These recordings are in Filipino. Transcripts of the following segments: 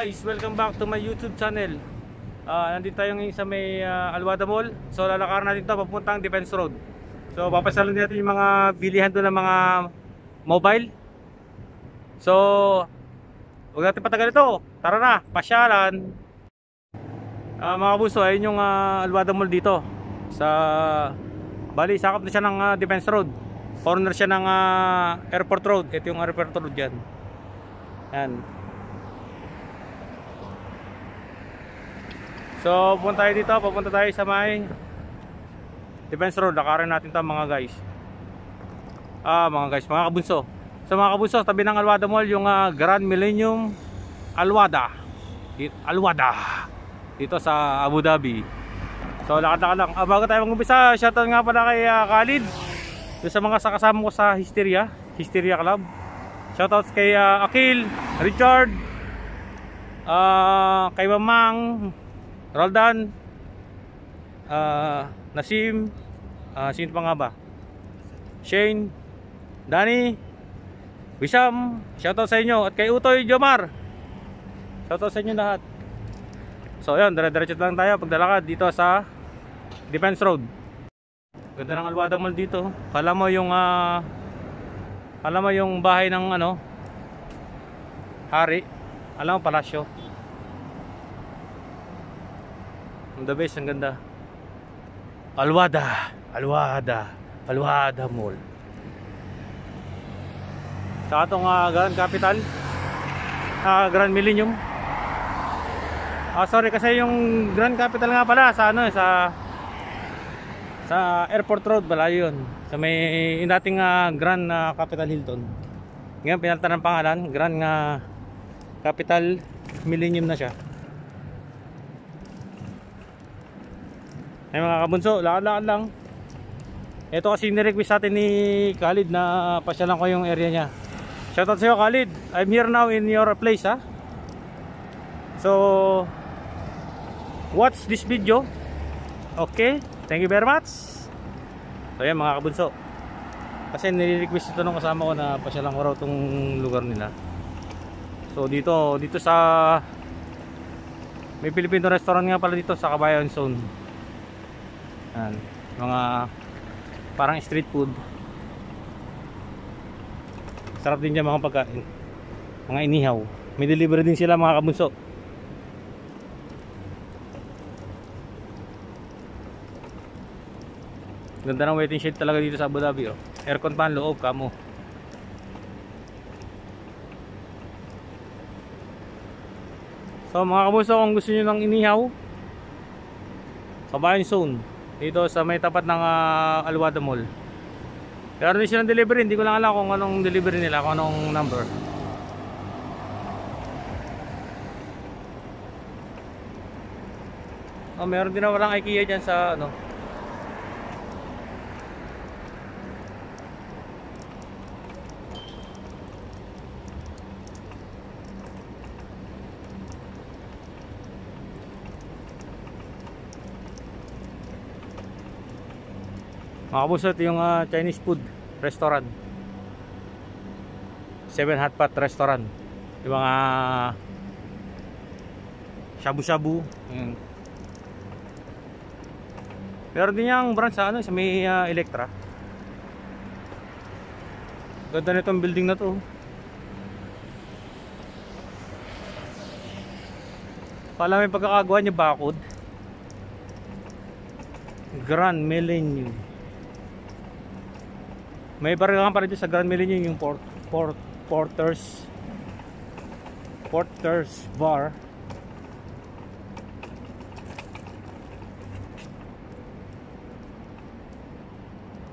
guys, welcome back to my YouTube channel uh, Nandito tayo ngayon sa may uh, Alwada Mall So lalakarin natin 'to papuntang Defense Road So papasalan natin yung mga bilihan doon ng mga mobile So huwag natin patagal ito Tara na, pasyalan uh, Mga kabuso, ayun yung uh, Alwada Mall dito Sa Bali, sakop na siya ng uh, Defense Road Corner siya ng uh, Airport Road Ito yung Airport Road dyan Yan So pupunta tayo dito, pupunta tayo sa may Defense Road, lakarin natin 'to mga guys. Ah, mga guys, mga kabunso. So mga kabunso, tabi ng Alwada Mall yung uh, Grand Millennium Alwada. Dito, Alwada. Dito sa Abu Dhabi. So lakad-lakad lang. Ah, bago tayo mag-umpisa, shoutout nga pala kay uh, Khalid. Doon sa mga kasama ko sa Hysteria, Hysteria Club. Shoutout kay uh, Akil, Richard, uh, kay Mamang, Roldan uh, Nasim uh, sino pa nga ba Shane Danny Wisam shoutout sa inyo at kay Utoy Jomar shoutout sa inyo lahat so yun dire-diretso lang tayo pagdalakad dito sa Defense Road ganda ng Alwada Mall dito kala mo yung uh, ah, alam mo yung bahay ng ano hari alam mo palasyo Ang the best, ang ganda. Alwada, Alwada, Alwada Mall. Sa atong uh, Grand Capital, uh, Grand Millennium. Ah, uh, sorry kasi yung Grand Capital nga pala sa ano sa sa Airport Road pala yun. Sa may dating uh, Grand uh, Capital Hilton. Ngayon pinalitan ng pangalan, Grand uh, Capital Millennium na siya. ay mga kabunso lakad-lakad lang ito kasi nirequest atin ni Khalid na pasyalan ko yung area niya shoutout iyo Khalid I'm here now in your place ha so watch this video okay thank you very much so yan mga kabunso kasi nire-request ito ng kasama ko na pasyalan ko raw itong lugar nila so dito dito sa may Filipino restaurant nga pala dito sa Kabayan Zone yan. Mga parang street food. Sarap din dyan mga pagkain. Mga inihaw. May delivery din sila mga kabunso. Ganda ng waiting shed talaga dito sa Abu Dhabi. Oh. Aircon pa ang loob, kamo. So mga kabunso, kung gusto niyo ng inihaw, Kabayan Zone dito sa may tapat ng uh, ah, Alwada Mall meron ano din silang delivery hindi ko lang alam kung anong delivery nila kung anong number oh, meron din na walang IKEA dyan sa ano mga kabusot yung uh, Chinese food restaurant Seven Hot Pot restaurant yung mga shabu-shabu mm. meron din yung branch sa, ano, sa may uh, Electra ganda nitong building na to pala may pagkakagawa niya bakod Grand Millennium may barangay pa rin sa Grand Millennium yung port, port, Porters Porters Bar.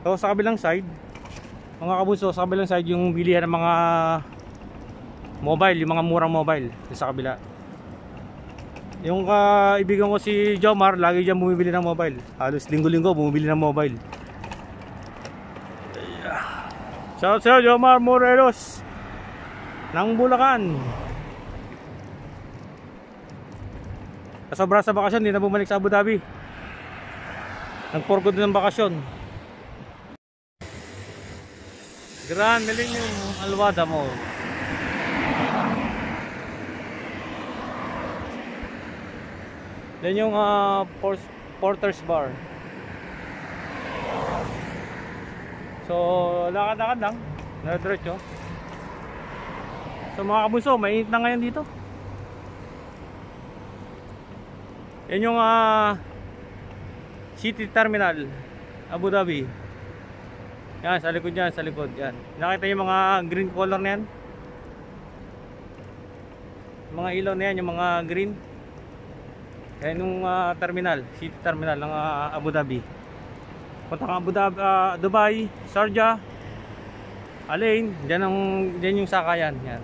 So sa kabilang side, mga kabuso, sa kabilang side yung bilihan ng mga mobile, yung mga murang mobile sa kabila. Yung kaibigan ah, ko si Jomar, lagi diyan bumibili ng mobile. Halos linggo-linggo bumibili ng mobile. Shout out sa'yo Jomar Morelos ng Bulacan Kasobra sa bakasyon, hindi na bumalik sa Abu Dhabi Nagporgo din ng bakasyon Grand Millennium Alwada Mall Then yung uh, Porter's Bar So, lakad-lakad lang. Nadiretso. So mga kabunso, mainit na ngayon dito. Yan yung uh, City Terminal, Abu Dhabi. Yan, sa likod yan, sa likod. Yan. Nakita yung mga green color na yan. Mga ilaw na yan, yung mga green. Yan yung uh, terminal, City Terminal ng uh, Abu Dhabi punta ka Abu Dhabi, uh, Dubai, Sharjah, Alin? diyan ang diyan yung sakayan, yan.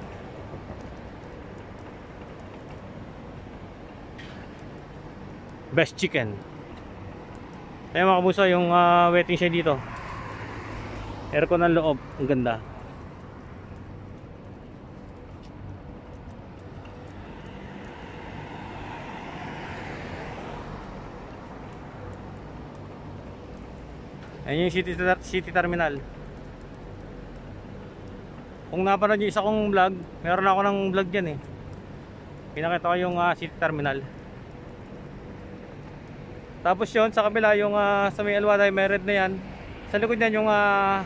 Best chicken. Ayan mga yung uh, ah, wetting siya dito. Aircon ng loob, ang ganda. Ayan yung city, city terminal. Kung napanood yung isa kong vlog, meron ako ng vlog yan eh. Pinakita ko yung uh, city terminal. Tapos yon sa kabila yung uh, sa may alwaday may red na yan. Sa likod niyan yung uh,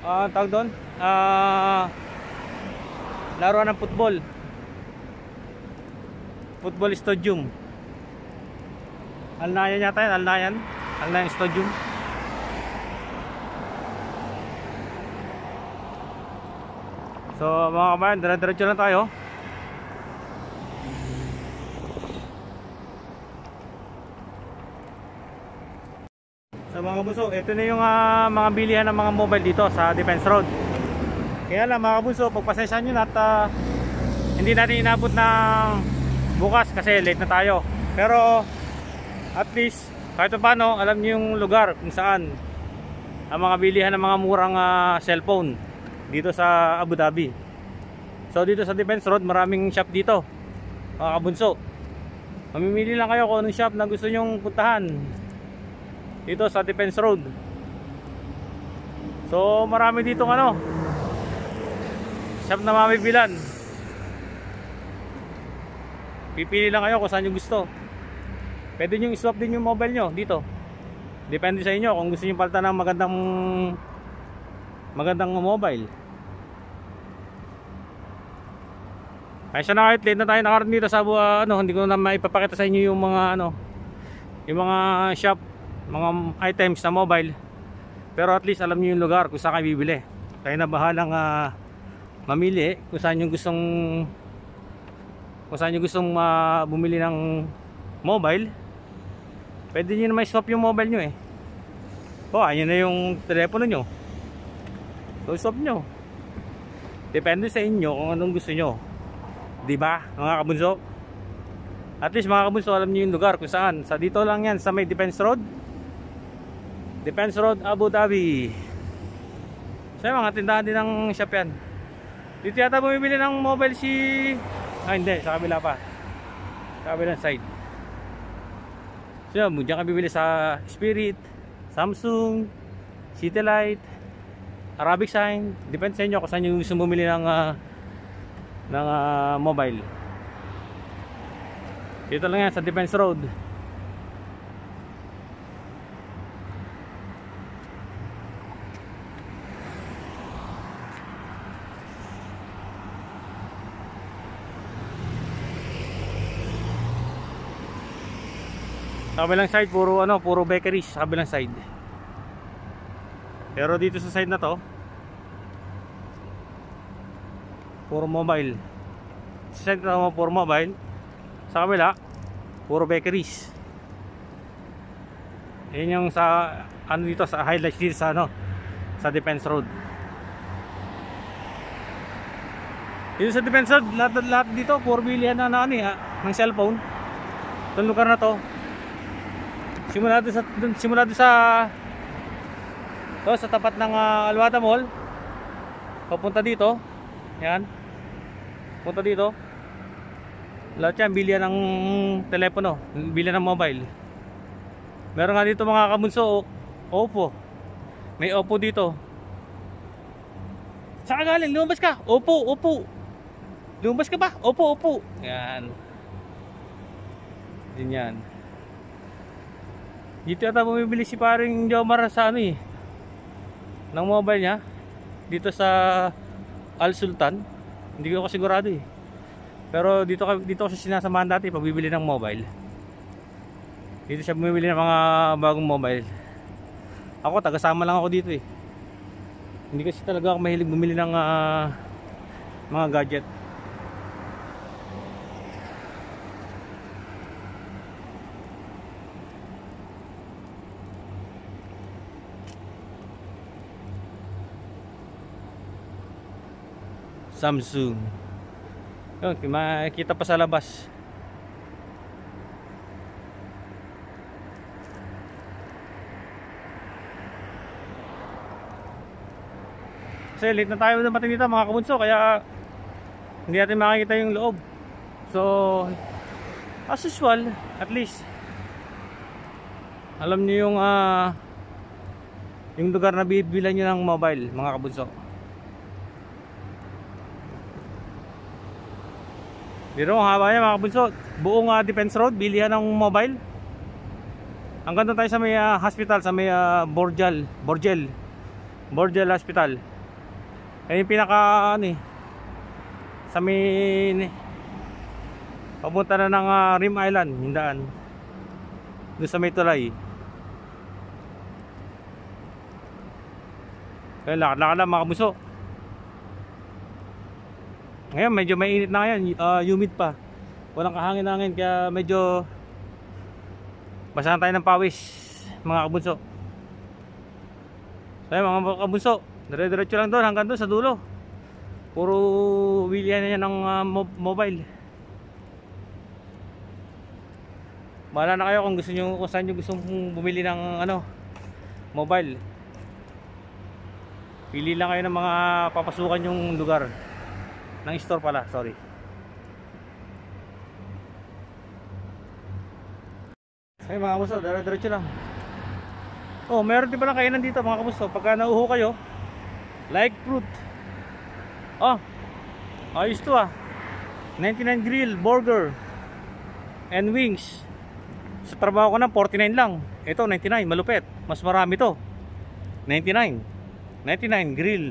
uh, tawag doon uh, laruan ng football football stadium alnayan yata yan alnayan ano na yung stadium? So mga kamayan, dire-diretso lang tayo. So mga kabuso, ito na yung uh, mga bilihan ng mga mobile dito sa Defense Road. Kaya lang mga kabuso, pagpasensya nyo na at uh, hindi natin inabot ng bukas kasi late na tayo. Pero at least kahit paano alam niyo yung lugar kung saan ang mga bilihan ng mga murang uh, cellphone dito sa Abu Dhabi so dito sa Defense Road maraming shop dito mga kabunso mamimili lang kayo kung anong shop na gusto nyong puntahan dito sa Defense Road so marami dito ano shop na mamibilan pipili lang kayo kung saan yung gusto Pwede nyo i-swap din yung mobile nyo dito. Depende sa inyo kung gusto niyo palitan ng magandang magandang mobile. Ay siya na kahit late na tayo nakarating dito sa uh, ano, hindi ko na maipapakita sa inyo yung mga ano yung mga shop, mga items na mobile. Pero at least alam niyo yung lugar kung saan kayo bibili. Kayo na bahalang uh, mamili kung saan yung gustong kung saan yung gustong uh, bumili ng mobile pwede nyo naman swap yung mobile nyo eh o oh, ayun na yung telepono nyo so swap nyo depende sa inyo kung anong gusto nyo di ba mga kabunso at least mga kabunso alam nyo yung lugar kung saan sa dito lang yan sa may defense road defense road Abu Dhabi so yung mga tindahan din ng shop yan dito yata bumibili ng mobile si ah hindi sa kabila pa sa kabilang side So yun, diyan ka bibili sa Spirit, Samsung, Citylight, Arabic sign. Depende sa inyo kung saan yung gusto bumili ng uh, ng uh, mobile. Ito lang yan sa Defense Road. sa kabilang side puro ano puro bakeries sa kabilang side pero dito sa side na to puro mobile sa side na to puro mobile sa kabila puro bakeries yun yung sa ano dito sa highlight dito sa ano sa defense road dito sa defense road lahat, lahat dito puro bilihan na, na ano, eh, ng cellphone itong lugar na to simula doon sa dun, simula doon sa to, sa tapat ng uh, ah, Alwata Mall papunta dito yan punta dito lahat yan bilya ng telepono bilya ng mobile meron nga dito mga kabunso Oppo may Oppo dito sa galing lumabas ka Oppo Oppo lumabas ka ba Oppo Oppo yan din yan dito yata bumibili si paring Jomar sa ano eh. Ng mobile niya. Dito sa Al Sultan. Hindi ko sigurado eh. Pero dito, dito ko siya sinasamahan dati pagbibili ng mobile. Dito siya bumibili ng mga bagong mobile. Ako tagasama lang ako dito eh. Hindi kasi talaga ako mahilig bumili ng uh, mga gadget. Samsung Okay, makikita pa sa labas kasi late na tayo dumating dito mga kabunso kaya hindi natin makikita yung loob so as usual at least alam niyo yung uh, yung lugar na bibilan niyo ng mobile mga kabunso Pero ang haba niya mga kabunso, buong uh, defense road, bilihan ng mobile. Hanggang doon tayo sa may uh, hospital, sa may uh, Borjal, Borjel, Borjel Hospital. Ayun yung pinaka, ano eh, sa may, papunta na ng uh, Rim Island, hindaan. Doon sa may tulay. Kaya lakad-lakad lang mga kabuso. Ngayon medyo mainit na ngayon, uh, humid pa. Walang kahangin-hangin kaya medyo basahan tayo ng pawis mga kabunso. So yun, mga kabunso, dire-diretso lang doon hanggang doon sa dulo. Puro wheelie na yan ng uh, ah, mob mobile. Bahala na kayo kung gusto niyo kung saan niyo gusto bumili ng ano mobile. Pili lang kayo ng mga papasukan yung lugar ng store pala sorry ay mga kamusta dire diretso lang oh meron din pala kainan dito mga kamusta pagka nauho kayo like fruit oh ayos to ah 99 grill burger and wings sa trabaho ko na 49 lang ito 99 malupet mas marami to 99 99 grill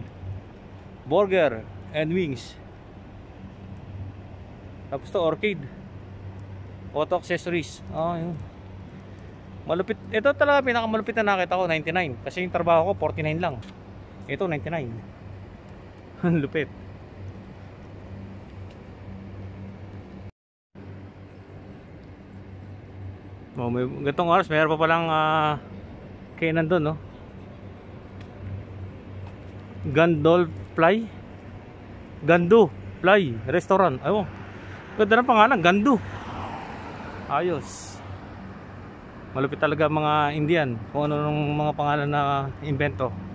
burger and wings tapos to orchid. Auto accessories. Oh, yun. Malupit. Ito talaga pinakamalupit na nakita ko 99 kasi yung trabaho ko 49 lang. Ito 99. Ang lupit. Oh, may gantong oras, mayroon pa palang uh, ah, kainan doon, no? Gandol Fly? Gando Fly Restaurant. Ayaw. Oh. Ganda ng pangalan, Gandu. Ayos. Malupit talaga mga Indian kung ano ng mga pangalan na invento.